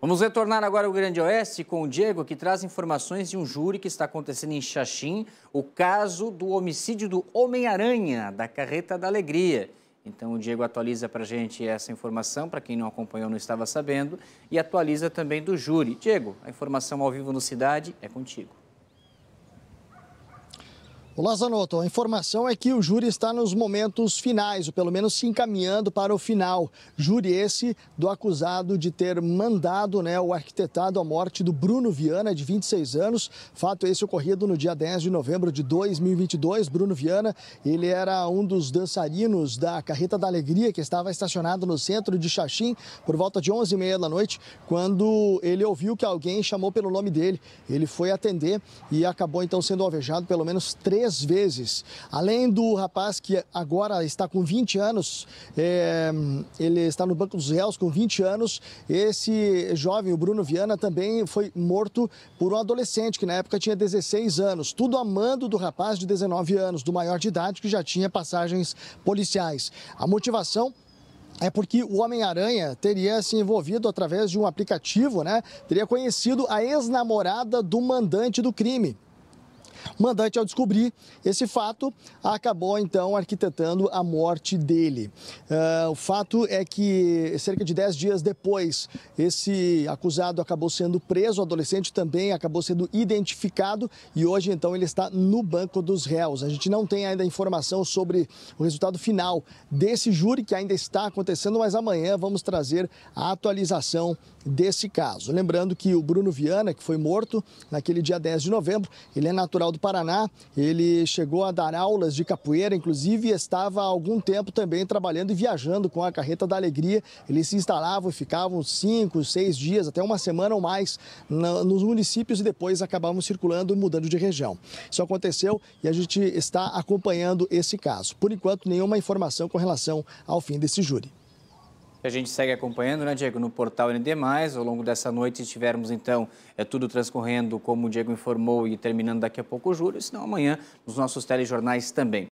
Vamos retornar agora ao Grande Oeste com o Diego, que traz informações de um júri que está acontecendo em Xaxim, o caso do homicídio do Homem-Aranha, da Carreta da Alegria. Então, o Diego atualiza para a gente essa informação, para quem não acompanhou, não estava sabendo, e atualiza também do júri. Diego, a informação ao vivo no Cidade é contigo. O a informação é que o júri está nos momentos finais, ou pelo menos se encaminhando para o final. Júri esse do acusado de ter mandado né, o arquitetado à morte do Bruno Viana, de 26 anos. Fato esse ocorrido no dia 10 de novembro de 2022. Bruno Viana, ele era um dos dançarinos da Carreta da Alegria, que estava estacionado no centro de Xaxim, por volta de 11h30 da noite, quando ele ouviu que alguém chamou pelo nome dele. Ele foi atender e acabou então sendo alvejado pelo menos três três vezes. Além do rapaz que agora está com 20 anos, é, ele está no Banco dos Réus com 20 anos, esse jovem, o Bruno Viana, também foi morto por um adolescente que na época tinha 16 anos. Tudo a mando do rapaz de 19 anos, do maior de idade, que já tinha passagens policiais. A motivação é porque o Homem-Aranha teria se envolvido através de um aplicativo, né? Teria conhecido a ex-namorada do mandante do crime. O mandante, ao descobrir esse fato, acabou então arquitetando a morte dele. Uh, o fato é que cerca de 10 dias depois, esse acusado acabou sendo preso, o adolescente também acabou sendo identificado e hoje então ele está no banco dos réus. A gente não tem ainda informação sobre o resultado final desse júri que ainda está acontecendo, mas amanhã vamos trazer a atualização desse caso. Lembrando que o Bruno Viana, que foi morto naquele dia 10 de novembro, ele é natural Federal do Paraná. Ele chegou a dar aulas de capoeira, inclusive, e estava há algum tempo também trabalhando e viajando com a Carreta da Alegria. Eles se instalavam e ficavam cinco, seis dias, até uma semana ou mais nos municípios e depois acabavam circulando e mudando de região. Isso aconteceu e a gente está acompanhando esse caso. Por enquanto, nenhuma informação com relação ao fim desse júri. A gente segue acompanhando, né, Diego, no portal ND+. Ao longo dessa noite estivermos, então, é, tudo transcorrendo como o Diego informou e terminando daqui a pouco o júlio, senão amanhã nos nossos telejornais também.